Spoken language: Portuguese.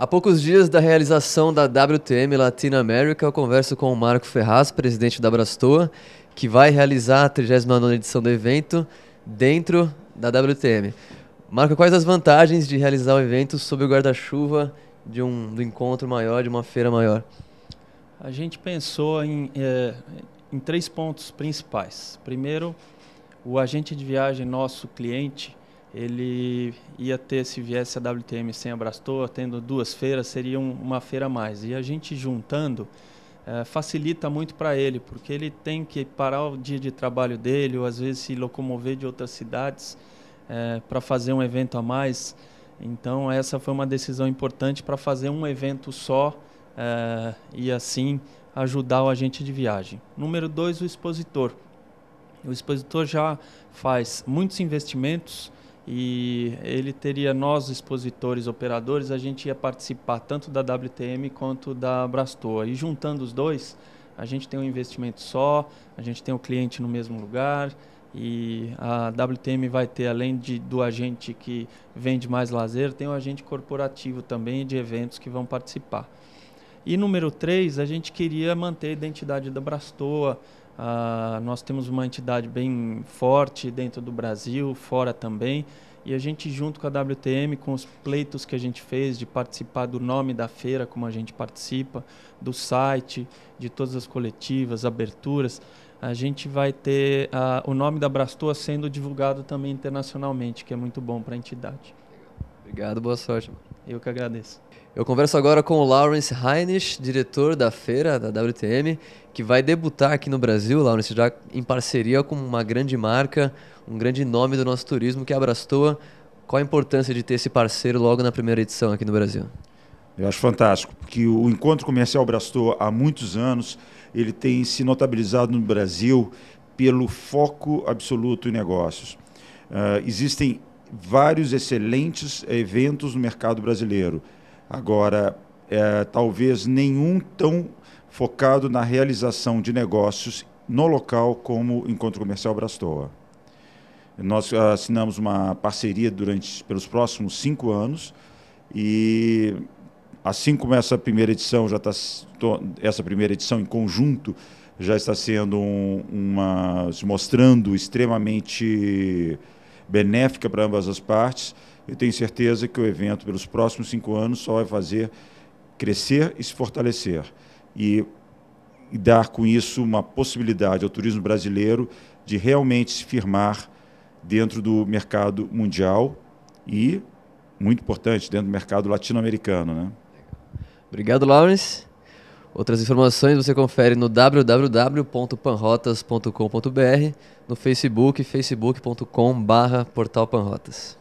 Há poucos dias da realização da WTM Latina America, eu converso com o Marco Ferraz, presidente da Brastoa, que vai realizar a 39 edição do evento dentro da WTM. Marco, quais as vantagens de realizar o evento sob o guarda-chuva de um do encontro maior, de uma feira maior? A gente pensou em, é, em três pontos principais. Primeiro, o agente de viagem, nosso cliente, ele ia ter, se viesse a WTM sem Abrastor, tendo duas feiras, seria um, uma feira a mais. E a gente juntando é, facilita muito para ele, porque ele tem que parar o dia de trabalho dele, ou às vezes se locomover de outras cidades é, eh, para fazer um evento a mais. Então, essa foi uma decisão importante para fazer um evento só é, e assim ajudar o agente de viagem. Número dois, o expositor. O expositor já faz muitos investimentos e ele teria nós expositores, operadores, a gente ia participar tanto da WTM quanto da Brastoa. E juntando os dois, a gente tem um investimento só, a gente tem o um cliente no mesmo lugar e a WTM vai ter além de do agente que vende mais lazer, tem o um agente corporativo também de eventos que vão participar. E número 3, a gente queria manter a identidade da Brastoa, Uh, nós temos uma entidade bem forte dentro do Brasil, fora também. E a gente, junto com a WTM, com os pleitos que a gente fez de participar do nome da feira, como a gente participa, do site, de todas as coletivas, aberturas, a gente vai ter uh, o nome da Brastua sendo divulgado também internacionalmente, que é muito bom para a entidade. Obrigado, boa sorte. Eu que agradeço. Eu converso agora com o Lawrence Heinisch, diretor da feira da WTM, que vai debutar aqui no Brasil, Lawrence, já em parceria com uma grande marca, um grande nome do nosso turismo, que é a Abrastoa. Qual a importância de ter esse parceiro logo na primeira edição aqui no Brasil? Eu acho fantástico, porque o Encontro Comercial Brastoa, há muitos anos, ele tem se notabilizado no Brasil pelo foco absoluto em negócios. Uh, existem vários excelentes eventos no mercado brasileiro. Agora, é, talvez nenhum tão focado na realização de negócios no local como o Encontro Comercial Brastoa. Nós ah, assinamos uma parceria durante pelos próximos cinco anos e assim como essa primeira edição já está essa primeira edição em conjunto já está sendo um, uma se mostrando extremamente benéfica para ambas as partes. Eu tenho certeza que o evento, pelos próximos cinco anos, só vai fazer crescer e se fortalecer. E, e dar com isso uma possibilidade ao turismo brasileiro de realmente se firmar dentro do mercado mundial e, muito importante, dentro do mercado latino-americano. Né? Obrigado, Lawrence. Outras informações você confere no www.panrotas.com.br, no Facebook, facebook.com/portalpanrotas.